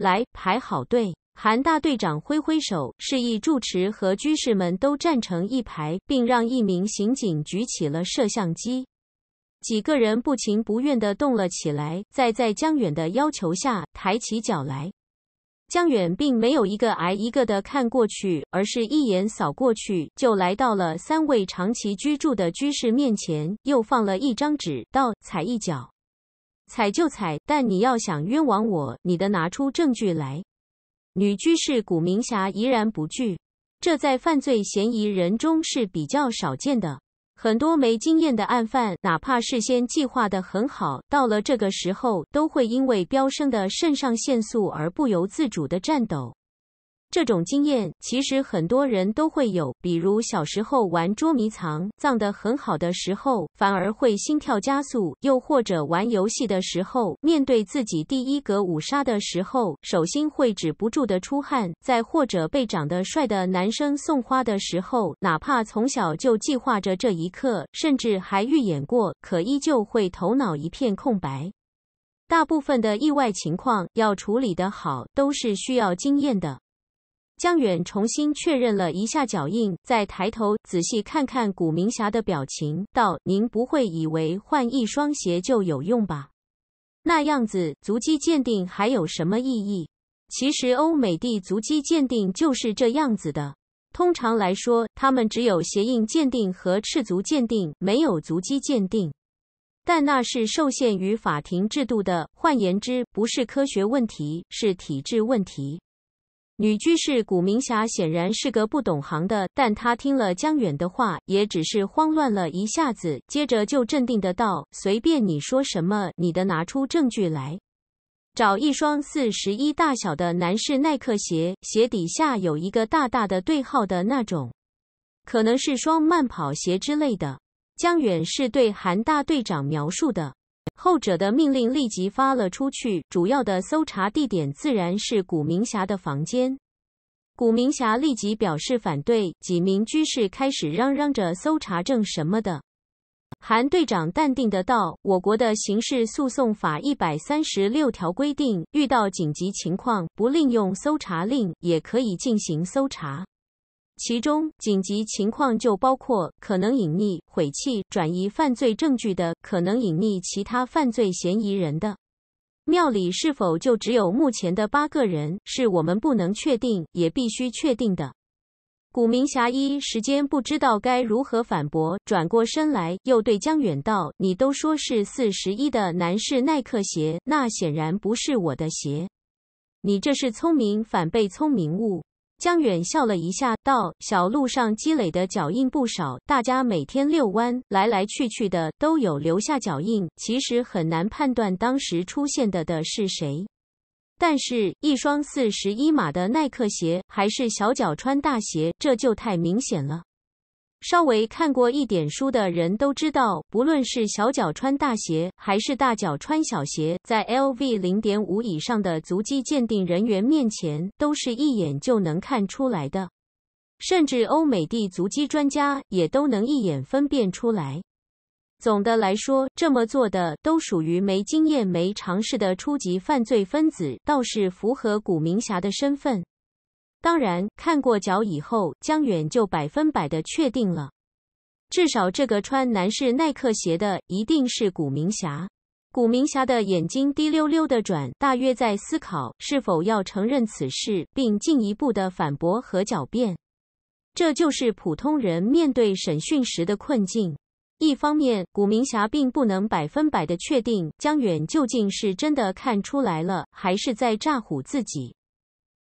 来排好队，韩大队长挥挥手，示意住持和居士们都站成一排，并让一名刑警举起了摄像机。几个人不情不愿地动了起来，再在江远的要求下抬起脚来。江远并没有一个挨一个的看过去，而是一眼扫过去，就来到了三位长期居住的居士面前，又放了一张纸，道踩一脚。踩就踩，但你要想冤枉我，你得拿出证据来。女居士古明霞怡然不惧，这在犯罪嫌疑人中是比较少见的。很多没经验的案犯，哪怕事先计划的很好，到了这个时候都会因为飙升的肾上腺素而不由自主的颤抖。这种经验其实很多人都会有，比如小时候玩捉迷藏，藏得很好的时候反而会心跳加速；又或者玩游戏的时候，面对自己第一个五杀的时候，手心会止不住的出汗；再或者被长得帅的男生送花的时候，哪怕从小就计划着这一刻，甚至还预演过，可依旧会头脑一片空白。大部分的意外情况要处理得好，都是需要经验的。江远重新确认了一下脚印，再抬头仔细看看古明霞的表情，道：“您不会以为换一双鞋就有用吧？那样子足迹鉴定还有什么意义？其实，欧美的足迹鉴定就是这样子的。通常来说，他们只有鞋印鉴定和赤足鉴定，没有足迹鉴定。但那是受限于法庭制度的。换言之，不是科学问题，是体制问题。”女居士古明霞显然是个不懂行的，但她听了江远的话，也只是慌乱了一下子，接着就镇定的道：“随便你说什么，你的拿出证据来，找一双四十一大小的男士耐克鞋，鞋底下有一个大大的对号的那种，可能是双慢跑鞋之类的。”江远是对韩大队长描述的。后者的命令立即发了出去，主要的搜查地点自然是古明霞的房间。古明霞立即表示反对，几名居士开始嚷嚷着搜查证什么的。韩队长淡定的道：“我国的刑事诉讼法一百三十六条规定，遇到紧急情况，不另用搜查令也可以进行搜查。”其中紧急情况就包括可能隐匿、毁弃、转移犯罪证据的，可能隐匿其他犯罪嫌疑人的。庙里是否就只有目前的八个人，是我们不能确定，也必须确定的。古明霞一时间不知道该如何反驳，转过身来又对江远道：“你都说是四十一的男士耐克鞋，那显然不是我的鞋。你这是聪明反被聪明误。”江远笑了一下，道：“小路上积累的脚印不少，大家每天遛弯来来去去的，都有留下脚印。其实很难判断当时出现的的是谁，但是一双四十一码的耐克鞋，还是小脚穿大鞋，这就太明显了。”稍微看过一点书的人都知道，不论是小脚穿大鞋，还是大脚穿小鞋，在 LV 零点五以上的足迹鉴定人员面前，都是一眼就能看出来的。甚至欧美的足迹专家也都能一眼分辨出来。总的来说，这么做的都属于没经验、没常识的初级犯罪分子，倒是符合古明霞的身份。当然，看过脚以后，江远就百分百的确定了。至少这个穿男士耐克鞋的一定是古明霞。古明霞的眼睛滴溜溜的转，大约在思考是否要承认此事，并进一步的反驳和狡辩。这就是普通人面对审讯时的困境。一方面，古明霞并不能百分百的确定江远究竟是真的看出来了，还是在诈唬自己。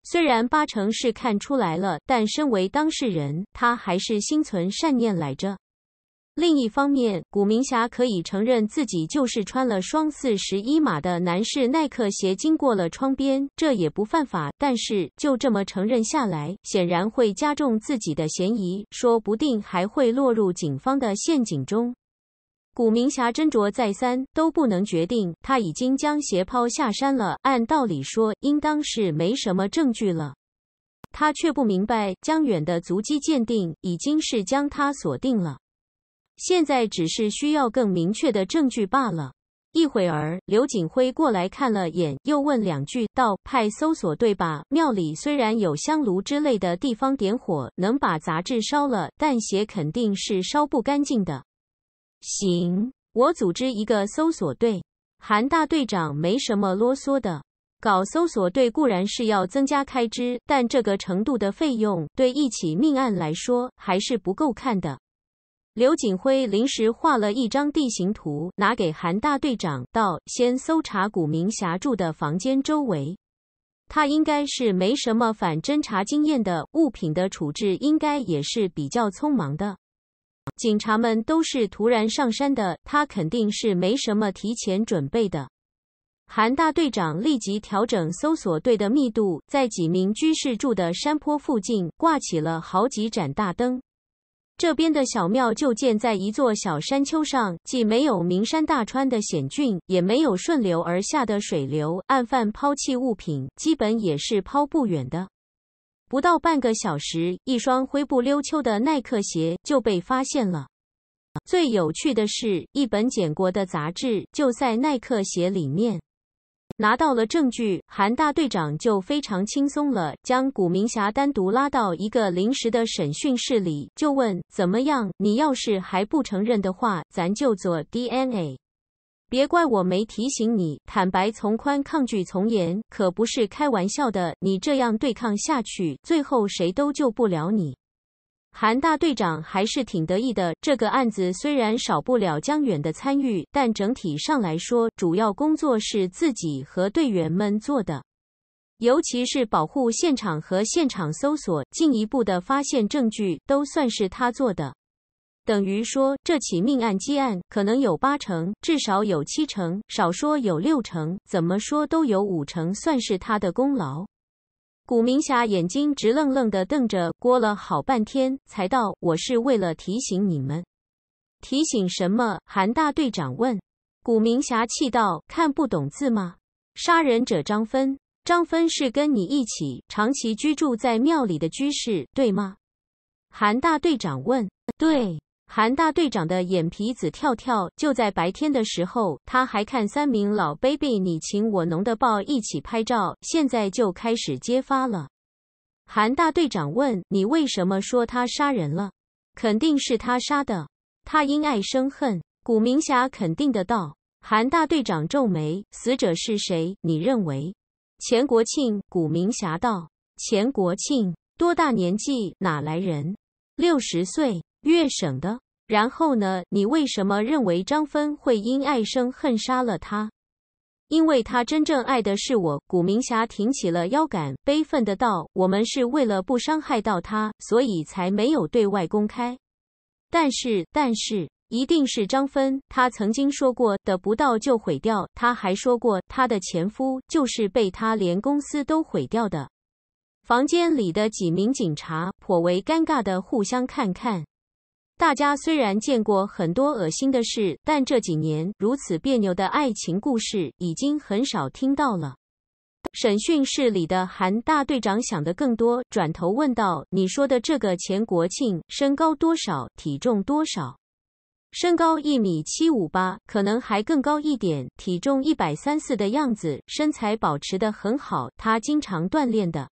虽然八成是看出来了，但身为当事人，他还是心存善念来着。另一方面，古明霞可以承认自己就是穿了双四十一码的男士耐克鞋经过了窗边，这也不犯法。但是就这么承认下来，显然会加重自己的嫌疑，说不定还会落入警方的陷阱中。古明霞斟酌再三，都不能决定。他已经将鞋抛下山了，按道理说，应当是没什么证据了。他却不明白，江远的足迹鉴定已经是将他锁定了，现在只是需要更明确的证据罢了。一会儿，刘景辉过来看了眼，又问两句：“道：“派搜索队吧。庙里虽然有香炉之类的地方点火，能把杂志烧了，但鞋肯定是烧不干净的。”行，我组织一个搜索队。韩大队长没什么啰嗦的，搞搜索队固然是要增加开支，但这个程度的费用对一起命案来说还是不够看的。刘景辉临时画了一张地形图，拿给韩大队长，到先搜查古明霞住的房间周围。他应该是没什么反侦查经验的，物品的处置应该也是比较匆忙的。警察们都是突然上山的，他肯定是没什么提前准备的。韩大队长立即调整搜索队的密度，在几名居士住的山坡附近挂起了好几盏大灯。这边的小庙就建在一座小山丘上，既没有名山大川的险峻，也没有顺流而下的水流，案犯抛弃物品基本也是抛不远的。不到半个小时，一双灰不溜秋的耐克鞋就被发现了。最有趣的是，一本剪过的杂志就在耐克鞋里面。拿到了证据，韩大队长就非常轻松了，将古明霞单独拉到一个临时的审讯室里，就问：“怎么样？你要是还不承认的话，咱就做 DNA。”别怪我没提醒你，坦白从宽，抗拒从严，可不是开玩笑的。你这样对抗下去，最后谁都救不了你。韩大队长还是挺得意的。这个案子虽然少不了江远的参与，但整体上来说，主要工作是自己和队员们做的。尤其是保护现场和现场搜索，进一步的发现证据，都算是他做的。等于说，这起命案积案可能有八成，至少有七成，少说有六成，怎么说都有五成，算是他的功劳。古明霞眼睛直愣愣的瞪着过了好半天才道：“我是为了提醒你们，提醒什么？”韩大队长问。古明霞气道：“看不懂字吗？杀人者张芬，张芬是跟你一起长期居住在庙里的居士，对吗？”韩大队长问：“对。”韩大队长的眼皮子跳跳，就在白天的时候，他还看三名老 baby 你情我浓的抱一起拍照，现在就开始揭发了。韩大队长问：“你为什么说他杀人了？肯定是他杀的。他因爱生恨。”古明霞肯定的道。韩大队长皱眉：“死者是谁？你认为？”钱国庆，古明霞道：“钱国庆多大年纪？哪来人？六十岁。”越省的，然后呢？你为什么认为张芬会因爱生恨杀了他？因为他真正爱的是我。古明霞挺起了腰杆，悲愤的道：“我们是为了不伤害到他，所以才没有对外公开。但是，但是，一定是张芬。他曾经说过，得不到就毁掉。他还说过，他的前夫就是被他连公司都毁掉的。”房间里的几名警察颇为尴尬的互相看看。大家虽然见过很多恶心的事，但这几年如此别扭的爱情故事已经很少听到了。审讯室里的韩大队长想的更多，转头问道：“你说的这个钱国庆，身高多少？体重多少？”“身高一米七五八，可能还更高一点。体重一百三四的样子，身材保持的很好，他经常锻炼的。”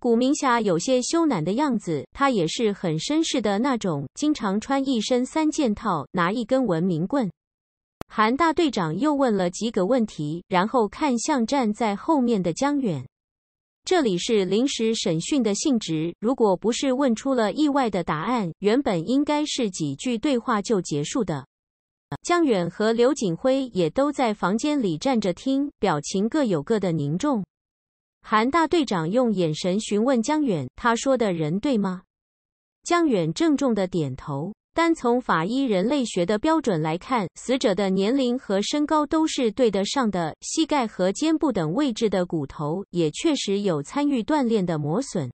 古明霞有些羞赧的样子，他也是很绅士的那种，经常穿一身三件套，拿一根文明棍。韩大队长又问了几个问题，然后看向站在后面的江远。这里是临时审讯的性质，如果不是问出了意外的答案，原本应该是几句对话就结束的。江远和刘景辉也都在房间里站着听，表情各有各的凝重。韩大队长用眼神询问江远：“他说的人对吗？”江远郑重的点头。单从法医人类学的标准来看，死者的年龄和身高都是对得上的，膝盖和肩部等位置的骨头也确实有参与锻炼的磨损。